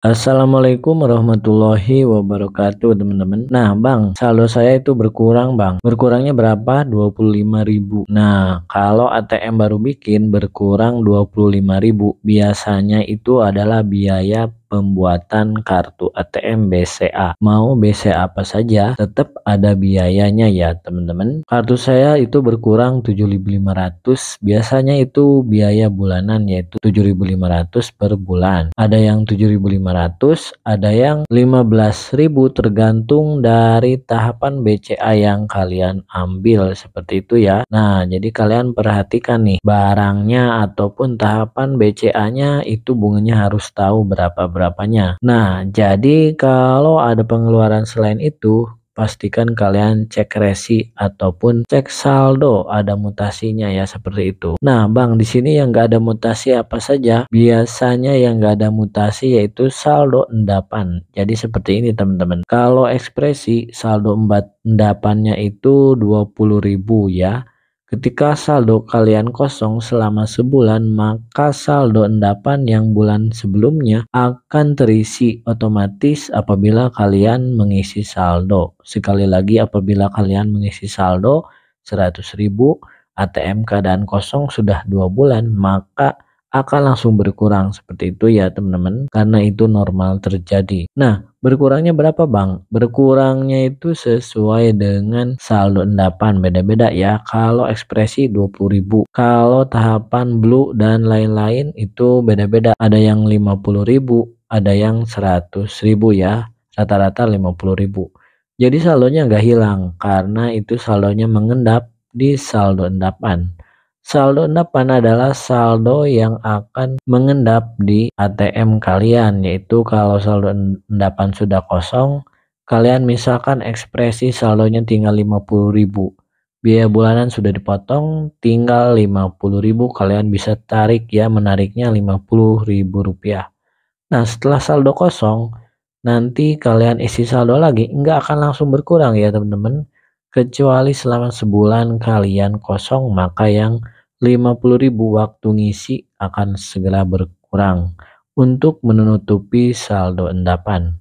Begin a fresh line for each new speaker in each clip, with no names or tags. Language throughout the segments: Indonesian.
Assalamualaikum warahmatullahi wabarakatuh teman-teman Nah bang saldo saya itu berkurang bang Berkurangnya berapa? ribu. Nah kalau ATM baru bikin berkurang ribu. Biasanya itu adalah biaya pembuatan kartu ATM BCA. Mau BCA apa saja, tetap ada biayanya ya teman-teman. Kartu saya itu berkurang 7.500, biasanya itu biaya bulanan yaitu 7.500 per bulan. Ada yang 7.500, ada yang 15.000 tergantung dari tahapan BCA yang kalian ambil seperti itu ya. Nah, jadi kalian perhatikan nih barangnya ataupun tahapan BCA-nya itu bunganya harus tahu berapa berapanya. Nah, jadi kalau ada pengeluaran selain itu, pastikan kalian cek resi ataupun cek saldo ada mutasinya ya seperti itu. Nah, Bang, di sini yang nggak ada mutasi apa saja? Biasanya yang nggak ada mutasi yaitu saldo endapan. Jadi seperti ini, teman-teman. Kalau ekspresi saldo endapannya itu 20.000 ya. Ketika saldo kalian kosong selama sebulan, maka saldo endapan yang bulan sebelumnya akan terisi otomatis apabila kalian mengisi saldo. Sekali lagi apabila kalian mengisi saldo 100.000 ATM keadaan kosong sudah dua bulan, maka akan langsung berkurang seperti itu ya teman-teman karena itu normal terjadi. Nah, berkurangnya berapa Bang? Berkurangnya itu sesuai dengan saldo endapan beda-beda ya. Kalau ekspresi 20.000, kalau tahapan blue dan lain-lain itu beda-beda. Ada yang 50.000, ada yang 100.000 ya. Rata-rata 50.000. Jadi saldonya nggak hilang karena itu saldonya mengendap di saldo endapan. Saldo endapan adalah saldo yang akan mengendap di ATM kalian, yaitu kalau saldo endapan sudah kosong, kalian misalkan ekspresi saldonya tinggal 50.000. Biaya bulanan sudah dipotong, tinggal 50.000 kalian bisa tarik ya menariknya 50.000 rupiah. Nah, setelah saldo kosong, nanti kalian isi saldo lagi, nggak akan langsung berkurang ya teman-teman kecuali selama sebulan kalian kosong maka yang 50.000 waktu ngisi akan segera berkurang untuk menutupi saldo endapan.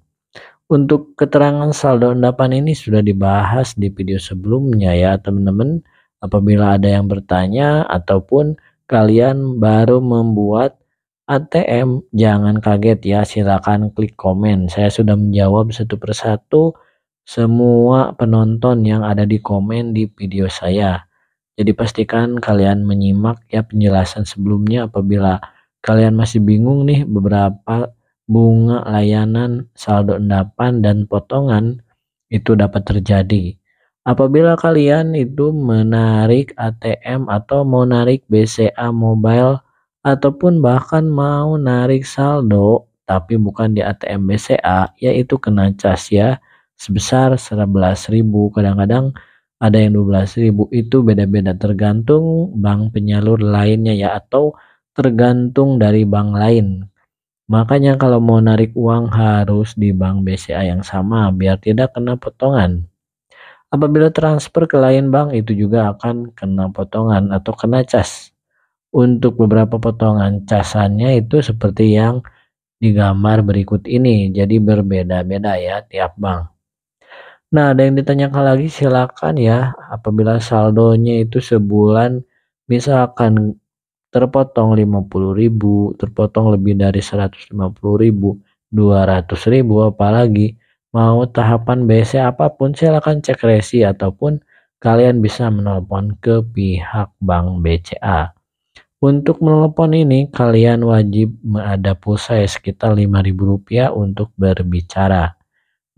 Untuk keterangan saldo endapan ini sudah dibahas di video sebelumnya ya teman-teman. Apabila ada yang bertanya ataupun kalian baru membuat ATM, jangan kaget ya silakan klik komen. Saya sudah menjawab satu persatu semua penonton yang ada di komen di video saya. Jadi pastikan kalian menyimak ya penjelasan sebelumnya apabila kalian masih bingung nih beberapa bunga layanan saldo endapan dan potongan itu dapat terjadi. Apabila kalian itu menarik ATM atau mau narik BCA mobile ataupun bahkan mau narik saldo tapi bukan di ATM BCA yaitu kena cas ya sebesar 11.000, kadang-kadang ada yang 12.000 itu beda-beda tergantung bank penyalur lainnya ya atau tergantung dari bank lain. Makanya kalau mau narik uang harus di bank BCA yang sama biar tidak kena potongan. Apabila transfer ke lain bank itu juga akan kena potongan atau kena cas. Untuk beberapa potongan casannya itu seperti yang digambar berikut ini. Jadi berbeda-beda ya tiap bank. Nah, ada yang ditanyakan lagi silakan ya. Apabila saldonya itu sebulan misalkan terpotong 50.000, terpotong lebih dari 150.000, 200.000 apalagi mau tahapan BC apapun silakan cek resi ataupun kalian bisa menelpon ke pihak bank BCA. Untuk menelpon ini kalian wajib ada pulsa ya sekitar rp rupiah untuk berbicara.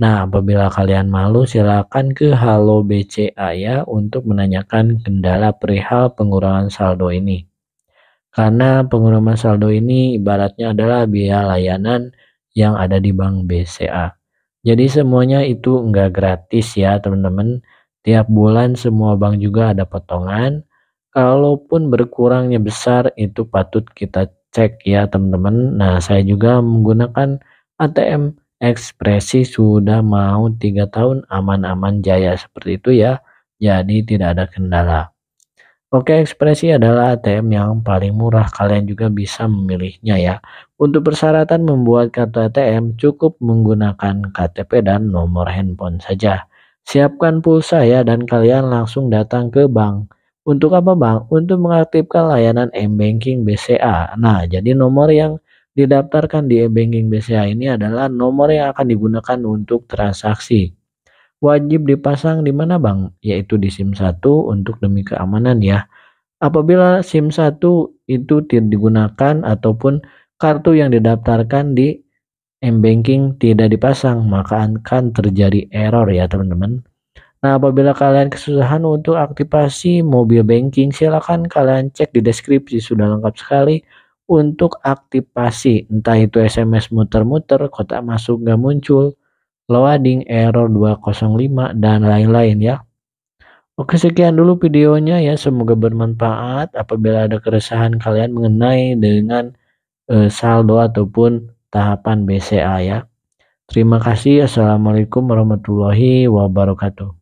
Nah, apabila kalian malu, silakan ke Halo BCA ya untuk menanyakan kendala perihal pengurangan saldo ini. Karena pengurangan saldo ini ibaratnya adalah biaya layanan yang ada di bank BCA. Jadi semuanya itu enggak gratis ya teman-teman. Tiap bulan semua bank juga ada potongan. Kalaupun berkurangnya besar itu patut kita cek ya teman-teman. Nah saya juga menggunakan ATM ekspresi sudah mau tiga tahun aman-aman jaya seperti itu ya jadi tidak ada kendala Oke ekspresi adalah ATM yang paling murah kalian juga bisa memilihnya ya untuk persyaratan membuat kartu ATM cukup menggunakan KTP dan nomor handphone saja siapkan pulsa ya dan kalian langsung datang ke bank untuk apa bang? Untuk mengaktifkan layanan m-banking BCA. Nah, jadi nomor yang didaftarkan di e-banking BCA ini adalah nomor yang akan digunakan untuk transaksi. Wajib dipasang di mana bang? Yaitu di SIM 1 untuk demi keamanan ya. Apabila SIM 1 itu tidak digunakan ataupun kartu yang didaftarkan di m-banking tidak dipasang, maka akan terjadi error ya teman-teman. Nah, apabila kalian kesusahan untuk aktivasi mobil banking, silakan kalian cek di deskripsi sudah lengkap sekali untuk aktivasi entah itu SMS muter-muter, kotak masuk nggak muncul, loading error 205 dan lain-lain ya. Oke sekian dulu videonya ya semoga bermanfaat apabila ada keresahan kalian mengenai dengan eh, saldo ataupun tahapan BCA ya. Terima kasih assalamualaikum warahmatullahi wabarakatuh.